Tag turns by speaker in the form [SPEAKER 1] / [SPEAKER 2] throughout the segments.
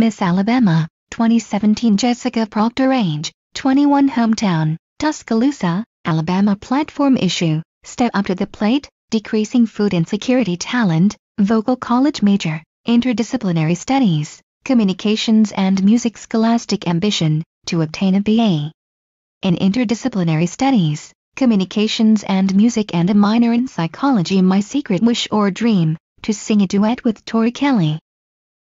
[SPEAKER 1] Miss Alabama, 2017 Jessica Proctor Range, 21 Hometown, Tuscaloosa, Alabama Platform Issue, Step Up to the Plate, Decreasing Food Insecurity Talent, Vocal College Major, Interdisciplinary Studies, Communications and Music Scholastic Ambition, to obtain a BA in Interdisciplinary Studies, Communications and Music and a minor in Psychology My secret wish or dream, to sing a duet with Tori Kelly,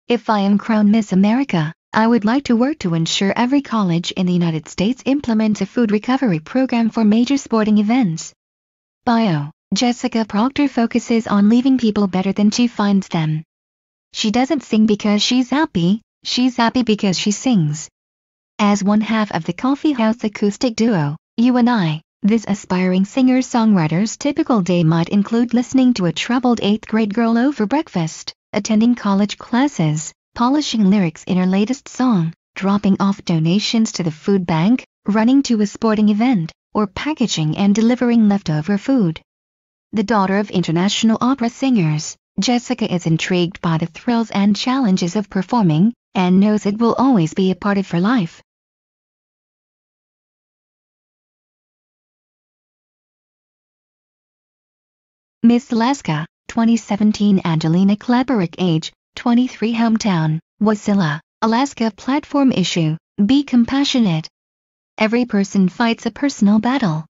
[SPEAKER 1] if I am crowned Miss America, I would like to work to ensure every college in the United States implements a food recovery program for major sporting events. Bio Jessica Proctor focuses on leaving people better than she finds them. She doesn't sing because she's happy, she's happy because she sings. As one half of the Coffee House acoustic duo, you and I, this aspiring singer-songwriter's typical day might include listening to a troubled 8th grade girl over breakfast, attending college classes, polishing lyrics in her latest song, dropping off donations to the food bank, running to a sporting event, or packaging and delivering leftover food. The daughter of international opera singers, Jessica is intrigued by the thrills and challenges of performing, and
[SPEAKER 2] knows it will always be a part of her life. Miss Leska, 2017 Angelina Kleberik age, 23 hometown, Wasilla,
[SPEAKER 1] Alaska platform issue, be compassionate. Every person fights a personal battle.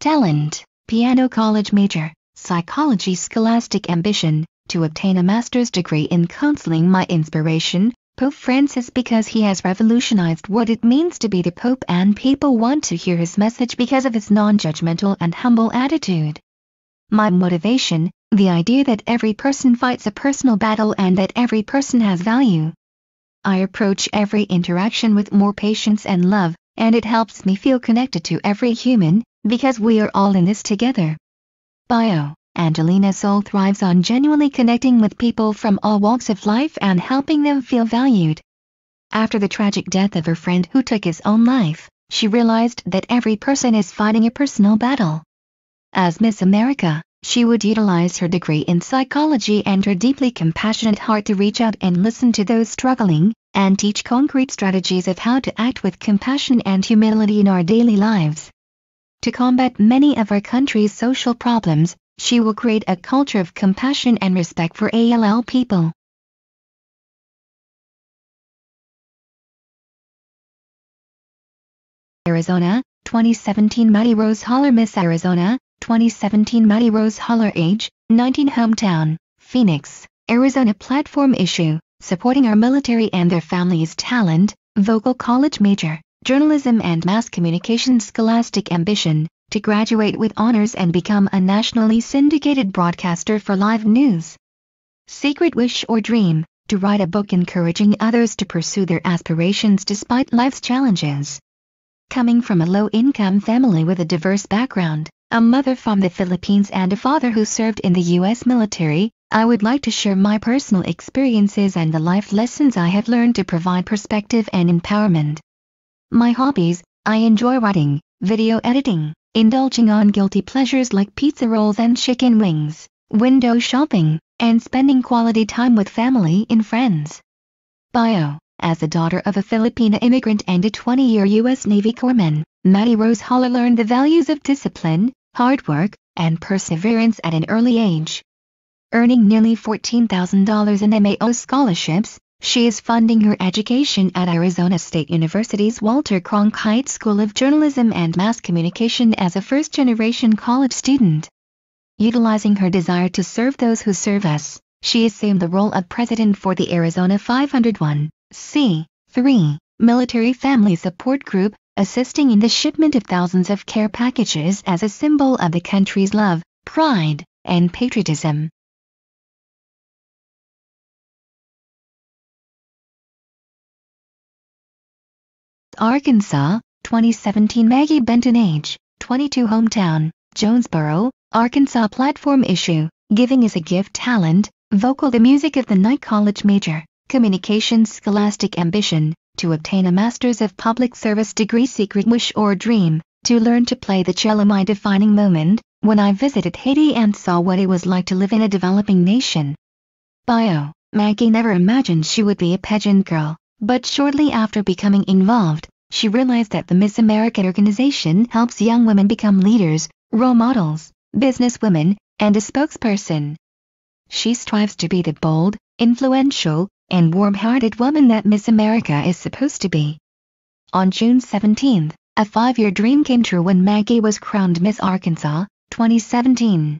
[SPEAKER 1] Talent, piano college major, psychology scholastic ambition, to obtain a master's degree in counseling my inspiration, Pope Francis because he has revolutionized what it means to be the Pope and people want to hear his message because of his non-judgmental and humble attitude. My motivation, the idea that every person fights a personal battle and that every person has value. I approach every interaction with more patience and love, and it helps me feel connected to every human, because we are all in this together. Bio Angelina's Soul thrives on genuinely connecting with people from all walks of life and helping them feel valued. After the tragic death of her friend who took his own life, she realized that every person is fighting a personal battle. As Miss America, she would utilize her degree in psychology and her deeply compassionate heart to reach out and listen to those struggling, and teach concrete strategies of how to act with compassion and humility in our daily lives.
[SPEAKER 2] To combat many of our country's social problems, she will create a culture of compassion and respect for ALL people. Arizona, 2017 Maddie Rose Holler Miss Arizona, 2017 Matty Rose Holler age, 19
[SPEAKER 1] hometown, Phoenix, Arizona platform issue, supporting our military and their families talent, vocal college major, journalism and mass communication scholastic ambition, to graduate with honors and become a nationally syndicated broadcaster for live news. Secret wish or dream, to write a book encouraging others to pursue their aspirations despite life's challenges. Coming from a low-income family with a diverse background, a mother from the Philippines and a father who served in the U.S. military, I would like to share my personal experiences and the life lessons I have learned to provide perspective and empowerment. My hobbies, I enjoy writing, video editing, indulging on guilty pleasures like pizza rolls and chicken wings, window shopping, and spending quality time with family and friends. Bio as the daughter of a Filipina immigrant and a 20-year U.S. Navy corpsman, Maddie Rose Holler learned the values of discipline, hard work, and perseverance at an early age. Earning nearly $14,000 in MAO scholarships, she is funding her education at Arizona State University's Walter Cronkite School of Journalism and Mass Communication as a first-generation college student. Utilizing her desire to serve those who serve us, she assumed the role of president for the Arizona 501 C3 military family support group assisting in the shipment of thousands
[SPEAKER 2] of care packages as a symbol of the country's love, pride, and patriotism. Arkansas, 2017 Maggie Benton
[SPEAKER 1] age, 22 hometown, Jonesboro, Arkansas platform issue, giving is a gift talent, vocal the music of the night college major, communications scholastic ambition, to obtain a Master's of Public Service degree secret wish or dream, to learn to play the cello my defining moment, when I visited Haiti and saw what it was like to live in a developing nation. Bio, Maggie never imagined she would be a pageant girl, but shortly after becoming involved, she realized that the Miss America organization helps young women become leaders, role models, businesswomen, and a spokesperson. She strives to be the bold, influential, and warm-hearted woman that Miss America is supposed to be. On June 17, a five-year dream came true when Maggie was crowned Miss Arkansas, 2017.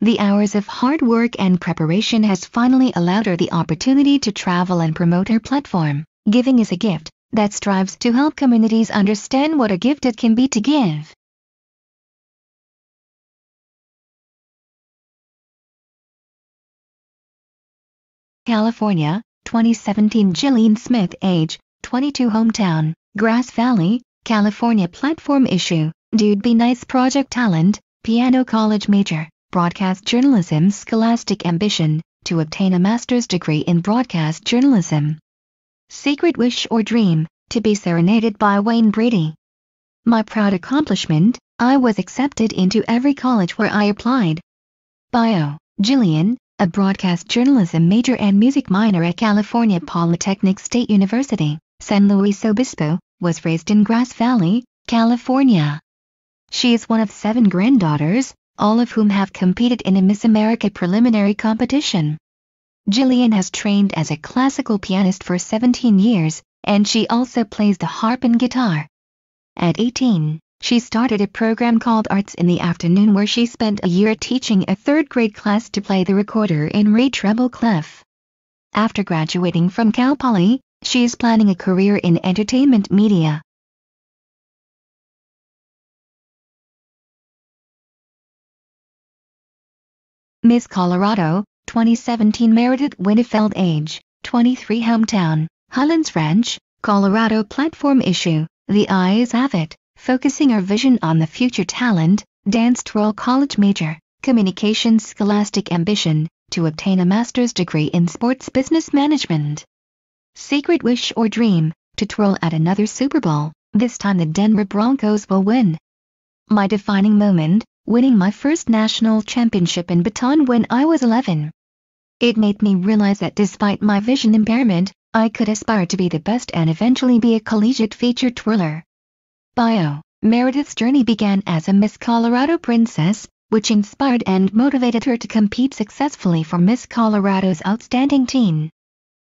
[SPEAKER 1] The hours of hard work and preparation has finally allowed her the opportunity to travel and promote her platform.
[SPEAKER 2] Giving is a gift that strives to help communities understand what a gift it can be to give. California, 2017 Jillian Smith age, 22 hometown, Grass Valley, California platform issue,
[SPEAKER 1] dude be nice project talent, piano college major, broadcast journalism scholastic ambition, to obtain a master's degree in broadcast journalism. Secret wish or dream, to be serenaded by Wayne Brady. My proud accomplishment, I was accepted into every college where I applied. Bio, Jillian a broadcast journalism major and music minor at California Polytechnic State University, San Luis Obispo, was raised in Grass Valley, California. She is one of seven granddaughters, all of whom have competed in a Miss America preliminary competition. Jillian has trained as a classical pianist for 17 years, and she also plays the harp and guitar. At 18, she started a program called Arts in the Afternoon where she spent a year teaching a third grade class to play
[SPEAKER 2] the recorder in re treble clef. After graduating from Cal Poly, she is planning a career in entertainment media. Miss Colorado, 2017 Meredith Winnefeld Age, 23 Hometown, Highlands
[SPEAKER 1] Ranch, Colorado Platform Issue, The Eyes Have It focusing our vision on the future talent, danced twirl College major, communications scholastic ambition, to obtain a master's degree in sports business management. Secret wish or dream, to twirl at another Super Bowl, this time the Denver Broncos will win. My defining moment, winning my first national championship in baton when I was 11. It made me realize that despite my vision impairment, I could aspire to be the best and eventually be a collegiate featured twirler. Bio Meredith's journey began as a Miss Colorado princess, which inspired and motivated her to compete successfully for Miss Colorado's outstanding teen.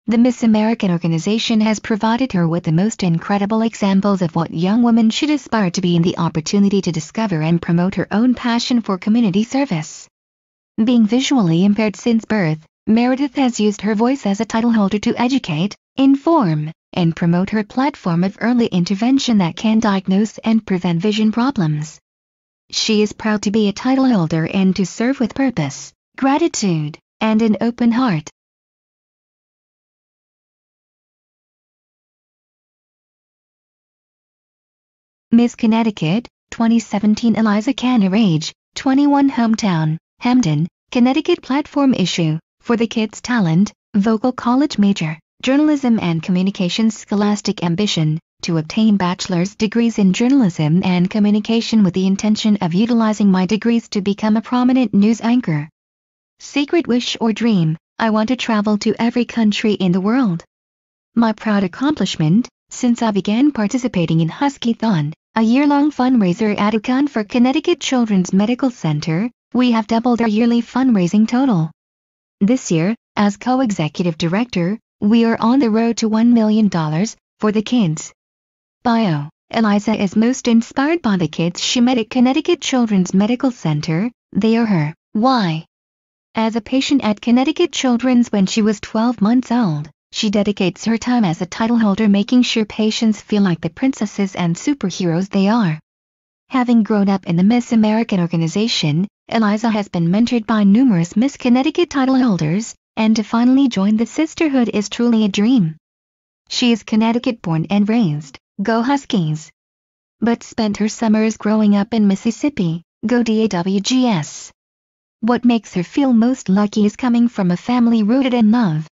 [SPEAKER 1] The Miss American organization has provided her with the most incredible examples of what young women should aspire to be and the opportunity to discover and promote her own passion for community service. Being visually impaired since birth, Meredith has used her voice as a title holder to educate, inform, and promote her platform of early intervention that can diagnose and prevent vision problems.
[SPEAKER 2] She is proud to be a title holder and to serve with purpose, gratitude, and an open heart. Miss Connecticut, 2017 Eliza Canner Age, 21 Hometown, Hamden, Connecticut Platform
[SPEAKER 1] Issue, for the Kids Talent, Vocal College Major journalism and communications scholastic ambition to obtain bachelor's degrees in journalism and communication with the intention of utilizing my degrees to become a prominent news anchor. Secret wish or dream, I want to travel to every country in the world. My proud accomplishment, since I began participating in Huskython, a year-long fundraiser at UConn for Connecticut Children's Medical Center, we have doubled our yearly fundraising total. This year, as co-executive director, we are on the road to $1 million for the kids. Bio Eliza is most inspired by the kids she met at Connecticut Children's Medical Center. They are her. Why? As a patient at Connecticut Children's when she was 12 months old, she dedicates her time as a title holder making sure patients feel like the princesses and superheroes they are. Having grown up in the Miss American organization, Eliza has been mentored by numerous Miss Connecticut title holders, and to finally join the sisterhood is truly a dream. She is Connecticut born and raised, go Huskies. But spent her summers growing
[SPEAKER 2] up in Mississippi, go DAWGS. What makes her feel most lucky is coming from a family rooted in love.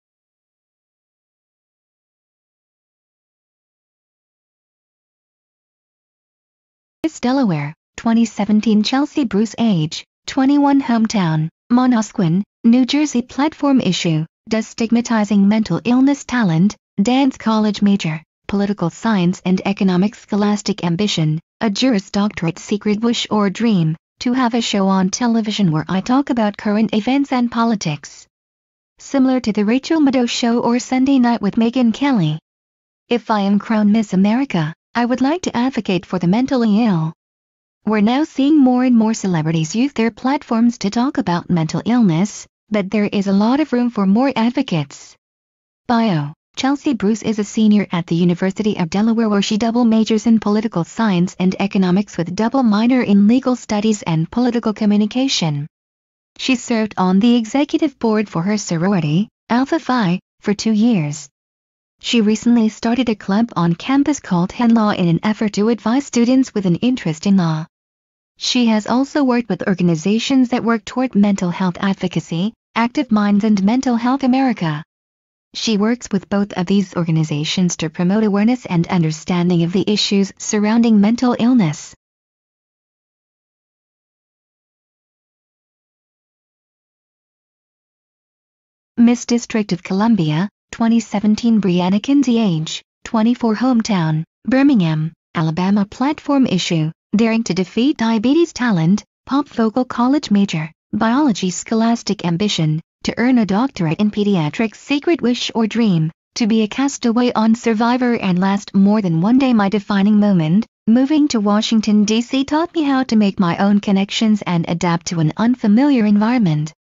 [SPEAKER 2] Miss Delaware, 2017 Chelsea Bruce Age, 21 Hometown, Monosquin,
[SPEAKER 1] New Jersey platform issue, does stigmatizing mental illness talent, dance college major, political science and economics scholastic ambition, a Juris Doctorate secret wish or dream, to have a show on television where I talk about current events and politics. Similar to the Rachel Maddow show or Sunday night with Megyn Kelly. If I am crowned Miss America, I would like to advocate for the mentally ill. We're now seeing more and more celebrities use their platforms to talk about mental illness, but there is a lot of room for more advocates. Bio Chelsea Bruce is a senior at the University of Delaware where she double majors in political science and economics with double minor in legal studies and political communication. She served on the executive board for her sorority, Alpha Phi, for two years. She recently started a club on campus called Hen Law in an effort to advise students with an interest in law she has also worked with organizations that work toward mental health advocacy, Active Minds and Mental Health America. She works with both of these organizations
[SPEAKER 2] to promote awareness and understanding of the issues surrounding mental illness. Miss District of Columbia, 2017 Brianna Kinsey age,
[SPEAKER 1] 24 hometown, Birmingham, Alabama platform issue, Daring to Defeat Diabetes Talent, Pop vocal, College Major, Biology Scholastic Ambition, to earn a doctorate in pediatrics Sacred Wish or Dream, to be a castaway on Survivor and last more than one day my defining moment, moving to Washington D.C. taught me how to make my own connections and adapt to an unfamiliar environment.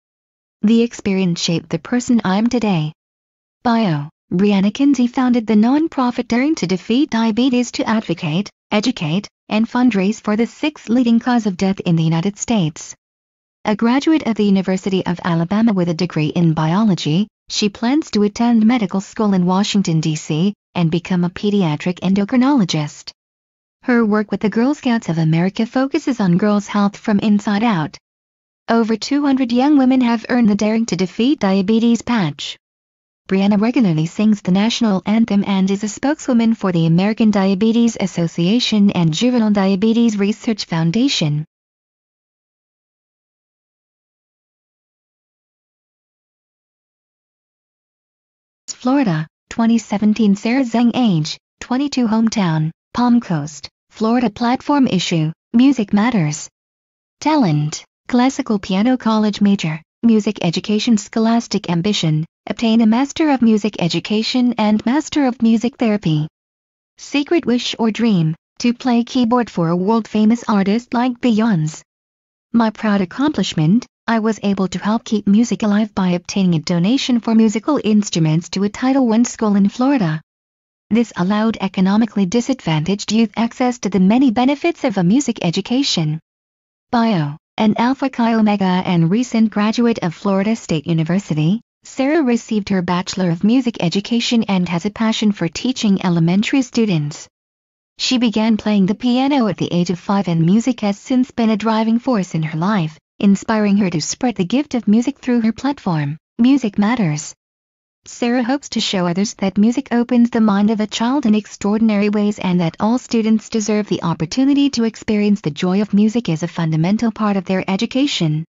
[SPEAKER 1] The experience shaped the person I am today. Bio Brianna Kinsey founded the nonprofit Daring to Defeat Diabetes to advocate, educate, and fundraise for the sixth leading cause of death in the United States. A graduate of the University of Alabama with a degree in biology, she plans to attend medical school in Washington, D.C., and become a pediatric endocrinologist. Her work with the Girl Scouts of America focuses on girls' health from inside out. Over 200 young women have earned the Daring to Defeat Diabetes patch. Brianna regularly sings the national anthem and is a
[SPEAKER 2] spokeswoman for the American Diabetes Association and Juvenile Diabetes Research Foundation. Florida, 2017 Sarah Zeng, age, 22 hometown, Palm Coast, Florida platform issue, music
[SPEAKER 1] matters. Talent, classical piano college major, music education scholastic ambition, Obtain a Master of Music Education and Master of Music Therapy. Secret wish or dream, to play keyboard for a world-famous artist like Beyoncé. My proud accomplishment, I was able to help keep music alive by obtaining a donation for musical instruments to a Title I school in Florida. This allowed economically disadvantaged youth access to the many benefits of a music education. Bio, an Alpha Chi Omega and recent graduate of Florida State University, Sarah received her Bachelor of Music education and has a passion for teaching elementary students. She began playing the piano at the age of five and music has since been a driving force in her life, inspiring her to spread the gift of music through her platform, Music Matters. Sarah hopes to show others that music opens the mind of a child in extraordinary ways and that all students deserve the opportunity to experience the joy of
[SPEAKER 2] music as a fundamental part of their education.